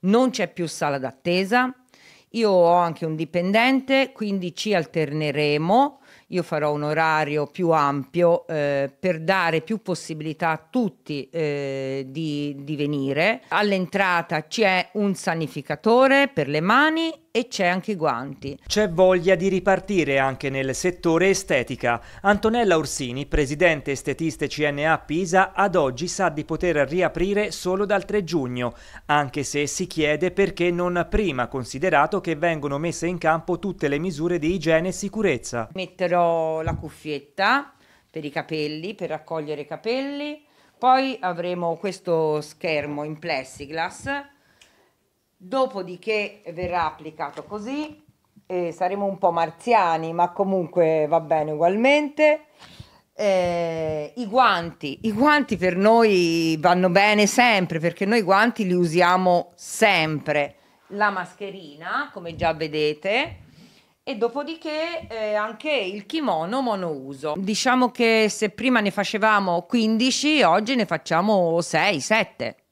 non c'è più sala d'attesa. Io ho anche un dipendente, quindi ci alterneremo. Io farò un orario più ampio eh, per dare più possibilità a tutti eh, di, di venire. All'entrata c'è un sanificatore per le mani e c'è anche i guanti. C'è voglia di ripartire anche nel settore estetica. Antonella Orsini, presidente estetiste CNA Pisa, ad oggi sa di poter riaprire solo dal 3 giugno, anche se si chiede perché non prima, considerato che vengono messe in campo tutte le misure di igiene e sicurezza. Metterò la cuffietta per i capelli, per raccogliere i capelli, poi avremo questo schermo in plexiglass dopodiché verrà applicato così e saremo un po' marziani ma comunque va bene ugualmente eh, i guanti i guanti per noi vanno bene sempre perché noi guanti li usiamo sempre la mascherina come già vedete e dopodiché eh, anche il kimono monouso. Diciamo che se prima ne facevamo 15, oggi ne facciamo 6, 7.